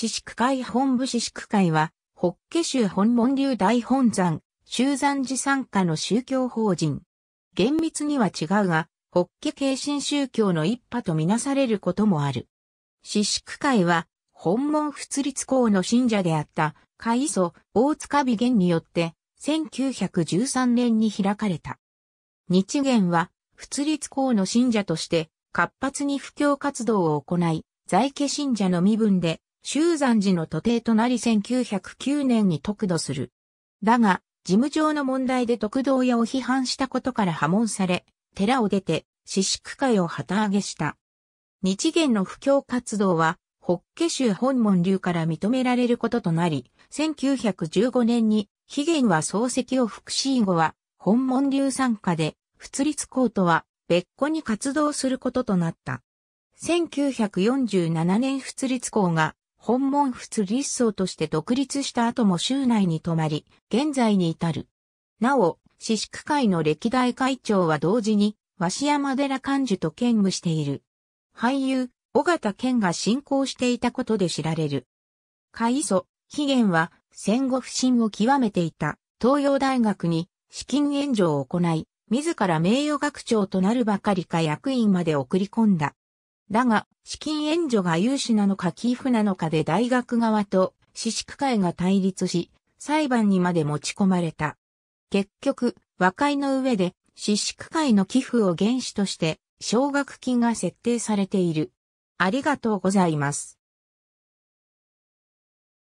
四宿会本部四宿会は、北家州本門流大本山、修山寺参加の宗教法人。厳密には違うが、北家系新宗教の一派とみなされることもある。四宿会は、本門仏立公の信者であった、海祖、大塚美玄によって、1913年に開かれた。日元は、仏立公の信者として、活発に布教活動を行い、在家信者の身分で、修山寺の徒弟となり1909年に得度する。だが、事務上の問題で徳道屋を批判したことから破門され、寺を出て、四宿会を旗揚げした。日元の布教活動は、法華宗本門流から認められることとなり、1915年に、悲元は漱石を福祉後は、本門流参加で、仏立校とは別個に活動することとなった。1947年仏立校が本門仏立僧として独立した後も州内に泊まり、現在に至る。なお、四宿会の歴代会長は同時に、鷲山寺幹事と兼務している。俳優、尾形健が信仰していたことで知られる。海祖、紀元は戦後不振を極めていた東洋大学に資金援助を行い、自ら名誉学長となるばかりか役員まで送り込んだ。だが、資金援助が有志なのか寄付なのかで大学側と私宿会が対立し、裁判にまで持ち込まれた。結局、和解の上で、私宿会の寄付を原資として、奨学金が設定されている。ありがとうございます。